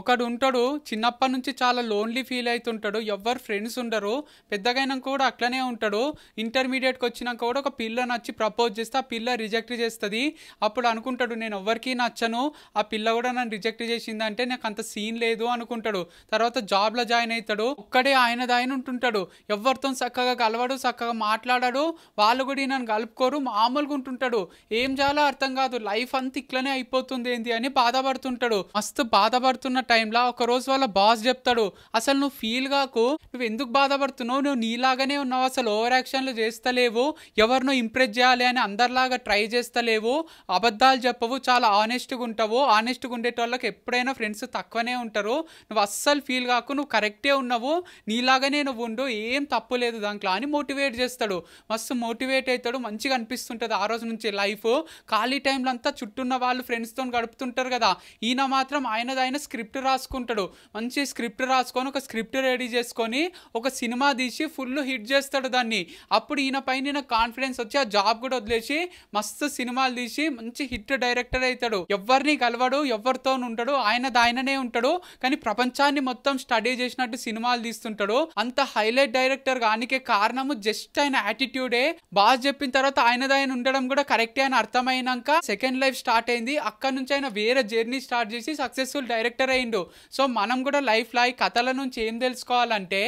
ఒకడు ఉంటాడు చిన్నప్పటి నుంచి చాలా లోన్లీ ఫీల్ అవుతుంటాడు ఎవ్వరు ఫ్రెండ్స్ ఉండరు పెద్దగైనా కూడా అట్లనే ఉంటాడు ఇంటర్మీడియట్కి వచ్చినాక కూడా ఒక పిల్ల నచ్చి ప్రపోజ్ చేస్తే ఆ పిల్ల రిజెక్ట్ చేస్తుంది అప్పుడు అనుకుంటాడు నేను ఎవ్వరికీ నచ్చను ఆ పిల్ల కూడా నన్ను రిజెక్ట్ చేసిందంటే నాకు అంత సీన్ లేదు అనుకుంటాడు తర్వాత జాబ్లో జాయిన్ అవుతాడు ఒక్కడే ఆయన దాయన ఉంటుంటాడు ఎవరితో చక్కగా కలవడు చక్కగా మాట్లాడాడు వాళ్ళు కూడా నన్ను కలుపుకోరు మామూలుగా ఉంటుంటాడు ఏం చాలా అర్థం కాదు లైఫ్ అంతా ఇట్లనే అయిపోతుంది ఏంది అని బాధపడుతుంటాడు మస్తు బాధపడుతున్న టైంలో ఒక రోజు వాళ్ళ బాస్ చెప్తాడు అసలు నువ్వు ఫీల్ కాకు నువ్వు ఎందుకు బాధపడుతున్నావు నువ్వు నీలాగానే ఉన్నావు అసలు ఓవర్ యాక్షన్లు చేస్తలేవు ఎవరినో ఇంప్రెస్ చేయాలి అని అందరిలాగా ట్రై చేస్తలేవు అబద్ధాలు చెప్పవు చాలా ఆనెస్ట్గా ఉంటావు ఆనెస్ట్గా వాళ్ళకి ఎప్పుడైనా ఫ్రెండ్స్ తక్కువనే ఉంటారు నువ్వు అస్సలు ఫీల్ కాకు నువ్వు కరెక్టే ఉన్నావు నీలాగానే నువ్వు ఉండు ఏం తప్పు లేదు దాంట్లో అని మోటివేట్ చేస్తాడు మస్తు మోటివేట్ అవుతాడు మంచిగా అనిపిస్తుంటుంది ఆ రోజు నుంచి లైఫ్ ఖాళీ టైంలో అంతా ఉన్న వాళ్ళు ఫ్రెండ్స్తో గడుపుతుంటారు కదా ఈయన మాత్రం ఆయనది ఆయన స్క్రిప్ట్ స్క్రిప్ట్ రాసుకుంటాడు మంచి స్క్రిప్ట్ రాసుకొని ఒక స్క్రిప్ట్ రెడీ చేసుకొని ఒక సినిమా తీసి ఫుల్ హిట్ చేస్తాడు దాన్ని అప్పుడు ఈయన పైన కాన్ఫిడెన్స్ వచ్చి ఆ జాబ్ కూడా వదిలేసి మస్తు సినిమాలు తీసి మంచి హిట్ డైరెక్టర్ అవుతాడు ఎవరిని కలవడు ఎవరితో ఉంటాడు ఆయన దాయననే ఉంటాడు కానీ ప్రపంచాన్ని మొత్తం స్టడీ చేసినట్టు సినిమాలు తీస్తుంటాడు అంత హైలైట్ డైరెక్టర్ గానికే కారణము జస్ట్ ఆయన యాటిట్యూడే బాస్ చెప్పిన తర్వాత ఆయన దాయన ఉండడం కూడా కరెక్ట్ అని అర్థమైనాక సెకండ్ లైఫ్ స్టార్ట్ అయింది అక్కడ నుంచి ఆయన వేరే జర్నీ స్టార్ట్ చేసి సక్సెస్ఫుల్ డైరెక్టర్ అయిండు సో మనం కూడా లైఫ్లో ఈ కథల నుంచి ఏం తెలుసుకోవాలంటే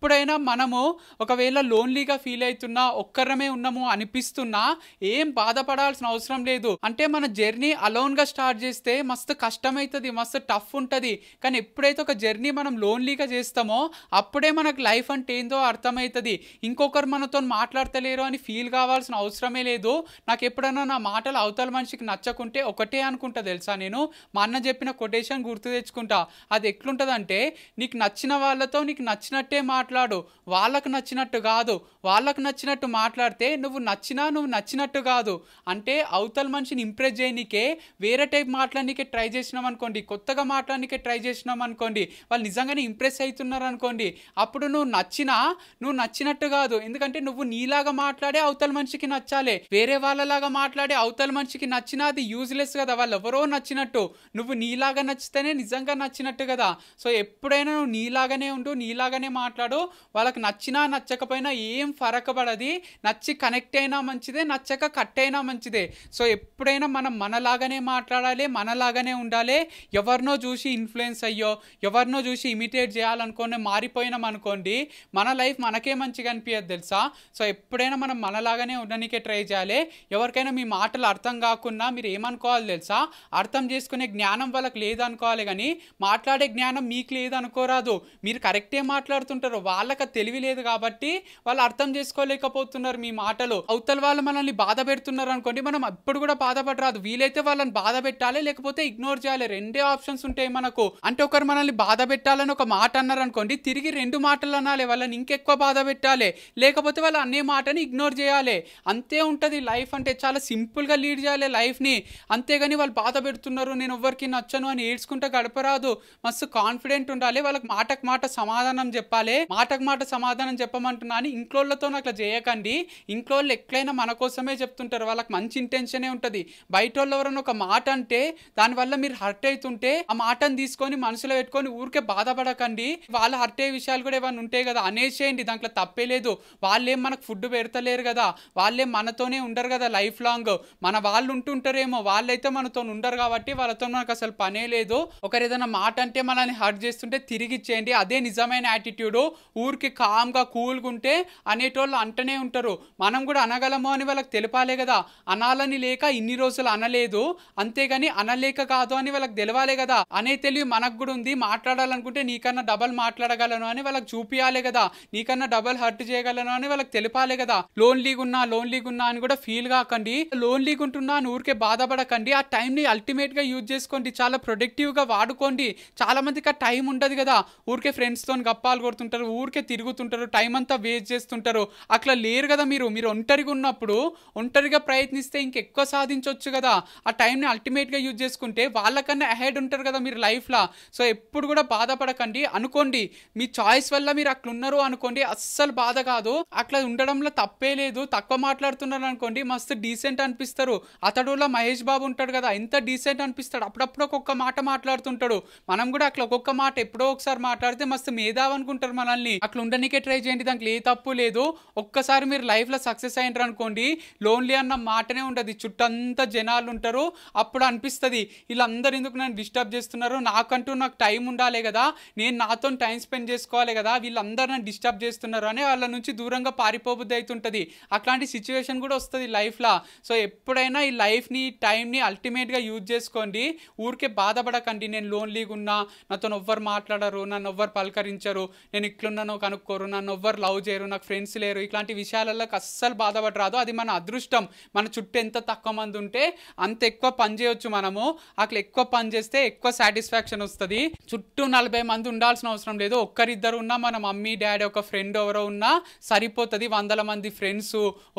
ఎప్పుడైనా మనము ఒకవేళ లోన్లీగా ఫీల్ అవుతున్నా ఒక్కరమే ఉన్నాము అనిపిస్తున్నా ఏం బాధపడాల్సిన అవసరం లేదు అంటే మన జర్నీ అలోన్గా స్టార్ట్ చేస్తే మస్తు కష్టమవుతుంది మస్తు టఫ్ ఉంటుంది కానీ ఎప్పుడైతే ఒక జర్నీ మనం లోన్లీగా చేస్తామో అప్పుడే మనకు లైఫ్ అంటే ఏందో అర్థమవుతుంది ఇంకొకరు మనతో మాట్లాడతలేరు అని ఫీల్ కావాల్సిన అవసరమే లేదు నాకు ఎప్పుడైనా నా మాటలు అవతల మనిషికి నచ్చకుంటే ఒకటే అనుకుంటా తెలుసా నేను మా అన్న చెప్పిన కొటేషన్ గుర్తు తెచ్చుకుంటా అది ఎట్లుంటుంది అంటే నీకు నచ్చిన వాళ్ళతో నీకు నచ్చినట్టే మాట మాట్లాడు వాళ్ళకు నచ్చినట్టు కాదు వాళ్ళకు నచ్చినట్టు మాట్లాడితే నువ్వు నచ్చినా నువ్వు నచ్చినట్టు కాదు అంటే అవతల మనిషిని ఇంప్రెస్ చేయనికే వేరే టైప్ మాట్లాడికే ట్రై చేసినాం అనుకోండి కొత్తగా మాట్లాడికే ట్రై చేసినాం అనుకోండి వాళ్ళు నిజంగానే ఇంప్రెస్ అవుతున్నారు అనుకోండి అప్పుడు నువ్వు నచ్చినా నువ్వు నచ్చినట్టు కాదు ఎందుకంటే నువ్వు నీలాగా మాట్లాడే అవతల మనిషికి నచ్చాలి వేరే వాళ్ళలాగా మాట్లాడే అవతల మనిషికి నచ్చినా అది యూజ్లెస్ కదా వాళ్ళు ఎవరో నచ్చినట్టు నువ్వు నీలాగా నచ్చితేనే నిజంగా నచ్చినట్టు కదా సో ఎప్పుడైనా నువ్వు నీలాగానే ఉండు నీలాగానే మాట్లాడు వాళ్ళకి నచ్చినా నచ్చకపోయినా ఏం ఫరకబడది పడది నచ్చి కనెక్ట్ అయినా మంచిదే నచ్చక కట్ అయినా మంచిదే సో ఎప్పుడైనా మనం మనలాగానే మాట్లాడాలి మనలాగానే ఉండాలి ఎవరినో చూసి ఇన్ఫ్లుయెన్స్ అయ్యో ఎవరినో చూసి ఇమిటేట్ చేయాలనుకోని మారిపోయినాం అనుకోండి మన లైఫ్ మనకే మంచిగా అనిపించదు తెలుసా సో ఎప్పుడైనా మనం మనలాగానే ఉండడానికే ట్రై చేయాలి ఎవరికైనా మీ మాటలు అర్థం కాకుండా మీరు ఏమనుకోవాలి తెలుసా అర్థం చేసుకునే జ్ఞానం వాళ్ళకి లేదనుకోవాలి కానీ మాట్లాడే జ్ఞానం మీకు లేదనుకోరాదు మీరు కరెక్టే మాట్లాడుతుంటారు వాళ్ళకి తెలివి లేదు కాబట్టి వాళ్ళు అర్థం చేసుకోలేకపోతున్నారు మీ మాటలు అవతల వాళ్ళు మనల్ని బాధ పెడుతున్నారు అనుకోండి మనం అప్పుడు కూడా బాధపడరాదు వీలైతే వాళ్ళని బాధ పెట్టాలి లేకపోతే ఇగ్నోర్ చేయాలి రెండే ఆప్షన్స్ ఉంటాయి మనకు అంటే ఒకరు మనల్ని బాధ పెట్టాలని ఒక మాట అన్నారు అనుకోండి తిరిగి రెండు మాటలు అనాలి వాళ్ళని ఇంకెక్కువ బాధ పెట్టాలి లేకపోతే వాళ్ళు అన్ని మాటని ఇగ్నోర్ చేయాలి అంతే ఉంటుంది లైఫ్ అంటే చాలా సింపుల్గా లీడ్ చేయాలి లైఫ్ని అంతేగాని వాళ్ళు బాధ పెడుతున్నారు నేను ఎవరికి నచ్చను అని ఏడ్చుకుంటే గడపరాదు మస్తు కాన్ఫిడెంట్ ఉండాలి వాళ్ళకి మాటకు మాట సమాధానం చెప్పాలి మాటకు మాట సమాధానం చెప్పమంటున్నా అని ఇంట్లోళ్ళతో అట్లా చేయకండి ఇంట్లోళ్ళు ఎట్లయినా మన కోసమే చెప్తుంటారు వాళ్ళకి మంచి ఇంటెన్షనే ఉంటుంది బయట వాళ్ళు ఎవరైనా ఒక మాట అంటే దానివల్ల మీరు హర్ట్ అవుతుంటే ఆ మాటను తీసుకొని మనసులో పెట్టుకొని ఊరికే బాధపడకండి వాళ్ళు హర్ట్ అయ్యే విషయాలు కూడా ఏమైనా ఉంటాయి కదా అనేసేయండి దాంట్లో తప్పే లేదు వాళ్ళేం మనకు ఫుడ్ పెడతలేరు కదా వాళ్ళేం మనతోనే ఉండరు కదా లైఫ్ లాంగ్ మన వాళ్ళు ఉంటుంటారేమో వాళ్ళైతే మనతో ఉండరు కాబట్టి వాళ్ళతో మనకు అసలు పనే లేదు ఒకరు ఏదైనా మాట అంటే మనల్ని హర్ట్ చేస్తుంటే తిరిగి ఇచ్చేయండి అదే నిజమైన యాటిట్యూడ్ ఊరికి కామ్గా కూల్గుంటే అనేటోళ్ళు అంటనే ఉంటారు మనం కూడా అనగలము అని వాళ్ళకి తెలిపాలే కదా అనాలని లేక ఇన్ని రోజులు అనలేదు అంతేగాని అనలేక కాదు అని వాళ్ళకి తెలివాలే కదా అనే తెలివి మనకు కూడా ఉంది మాట్లాడాలనుకుంటే నీకన్నా డబల్ మాట్లాడగలను అని వాళ్ళకి చూపియాలే కదా నీకన్నా డబల్ హర్ట్ చేయగలను అని వాళ్ళకి తెలిపాలే కదా లోన్లీగా ఉన్నా లోన్లీగా ఉన్నా అని కూడా ఫీల్ కాకండి లోన్లీగా ఉంటున్నా అని ఊరికే బాధపడకండి ఆ టైంని అల్టిమేట్గా యూజ్ చేసుకోండి చాలా ప్రొడక్టివ్గా వాడుకోండి చాలామందికి ఆ టైం ఉండదు కదా ఊరికే ఫ్రెండ్స్తో గప్పాలు కొడుతుంటారు ఊరికే తిరుగుతుంటారు టైం అంతా వేస్ట్ చేస్తుంటారు అట్లా లేరు కదా మీరు మీరు ఒంటరిగా ఉన్నప్పుడు ఒంటరిగా ప్రయత్నిస్తే ఇంకెక్కువ సాధించవచ్చు కదా ఆ టైంని అల్టిమేట్గా యూజ్ చేసుకుంటే వాళ్ళకన్నా అహెడ్ ఉంటారు కదా మీరు లైఫ్లో సో ఎప్పుడు కూడా బాధపడకండి అనుకోండి మీ చాయిస్ వల్ల మీరు అట్లా ఉన్నారు అనుకోండి అస్సలు బాధ కాదు అట్లా ఉండడంలో తప్పే లేదు తక్కువ మాట్లాడుతున్నారు అనుకోండి మస్తు డీసెంట్ అనిపిస్తారు అతడులో మహేష్ బాబు ఉంటాడు కదా ఎంత డీసెంట్ అనిపిస్తాడు అప్పుడప్పుడు ఒక్కొక్క మాట మాట్లాడుతుంటాడు మనం కూడా అట్లా ఒక్కొక్క మాట ఎప్పుడో ఒకసారి మాట్లాడితే మస్తు మేధావనుకుంటారు అనుకుంటారు మనల్ని చేయండి అట్లా ఉండనికే ట్రై చేయండి దానికి ఏ తప్పు లేదు ఒక్కసారి మీరు లైఫ్లో సక్సెస్ అయినారు అనుకోండి లోన్లీ అన్న మాటనే ఉండదు చుట్టంతా జనాలు ఉంటారు అప్పుడు అనిపిస్తుంది వీళ్ళందరూ ఎందుకు నన్ను డిస్టర్బ్ చేస్తున్నారు నాకంటూ నాకు టైం ఉండాలి కదా నేను నాతో టైం స్పెండ్ చేసుకోవాలి కదా వీళ్ళందరూ నన్ను డిస్టర్బ్ చేస్తున్నారు అని వాళ్ళ నుంచి దూరంగా పారిపోబుద్ది అవుతుంటుంది అట్లాంటి సిచ్యువేషన్ కూడా వస్తుంది లైఫ్లో సో ఎప్పుడైనా ఈ లైఫ్ని టైంని అల్టిమేట్గా యూజ్ చేసుకోండి ఊరికే బాధపడకండి నేను లోన్లీగా ఉన్నా నాతో ఎవ్వరు మాట్లాడరు నన్ను ఎవ్వరు పలకరించరు నేను ఇట్లున్నా నన్ను కనుక్కోరు నన్ను ఎవ్వరు లవ్ చేయరు నాకు ఫ్రెండ్స్ లేరు ఇట్లాంటి విషయాలలోకి అస్సలు బాధపడరాదు అది మన అదృష్టం మన చుట్టూ ఎంత తక్కువ మంది ఉంటే అంత ఎక్కువ పని చేయొచ్చు మనము అక్కడ ఎక్కువ పని చేస్తే ఎక్కువ సాటిస్ఫాక్షన్ వస్తుంది చుట్టూ నలభై మంది ఉండాల్సిన అవసరం లేదు ఒక్కరిద్దరు ఉన్నా మన మమ్మీ డాడీ ఒక ఫ్రెండ్ ఎవరో ఉన్నా సరిపోతుంది వందల మంది ఫ్రెండ్స్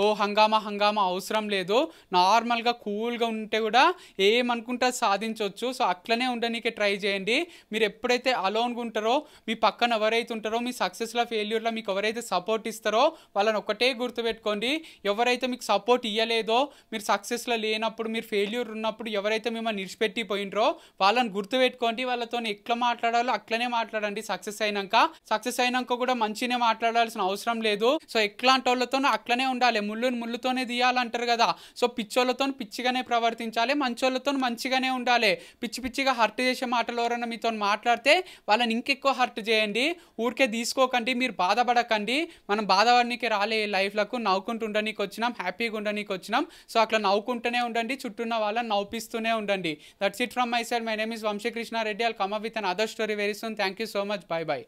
ఓ హంగామా హంగామా అవసరం లేదు నార్మల్గా కూల్గా ఉంటే కూడా ఏమనుకుంటే సాధించవచ్చు సో అట్లనే ఉండడానికి ట్రై చేయండి మీరు ఎప్పుడైతే అలోన్గా ఉంటారో మీ పక్కన ఎవరైతే ఉంటారో మీ సక్సెస్లో ఫెయిల్యూర్లో మీకు ఎవరైతే సపోర్ట్ ఇస్తారో వాళ్ళని ఒకటే గుర్తుపెట్టుకోండి ఎవరైతే మీకు సపోర్ట్ ఇవ్వలేదో మీరు సక్సెస్లో లేనప్పుడు మీరు ఫెయిల్యూర్ ఉన్నప్పుడు ఎవరైతే మిమ్మల్ని నిడిచిపెట్టి పోయినరో వాళ్ళని గుర్తుపెట్టుకోండి వాళ్ళతో ఎట్లా మాట్లాడాలో అట్లనే మాట్లాడండి సక్సెస్ అయినాక సక్సెస్ అయినాక కూడా మంచినే మాట్లాడాల్సిన అవసరం లేదు సో ఎట్లాంటి వాళ్ళతో అట్లనే ఉండాలి ముళ్ళుని ముళ్ళుతోనే తీయాలంటారు కదా సో పిచ్చోళ్ళతో పిచ్చిగానే ప్రవర్తించాలి మంచోళ్ళతో మంచిగానే ఉండాలి పిచ్చి పిచ్చిగా హర్ట్ చేసే మాటలు ఎవరైనా మీతో మాట్లాడితే వాళ్ళని ఇంకెక్కువ హర్ట్ చేయండి ఊరికే తీసుకో తెలుసుకోకండి మీరు బాధపడకండి మనం బాధపడికి రాలే లైఫ్లకు నవ్వుకుంటూ ఉండడానికి వచ్చినాం హ్యాపీగా ఉండడానికి వచ్చినాం సో అట్లా నవ్వుకుంటూనే ఉండండి చుట్టూ ఉన్న వాళ్ళని నవ్విస్తూనే ఉండండి that's it from my side my name is Vamshi Krishna Reddy Reddy I'll come up with an other story very soon thank you so much bye bye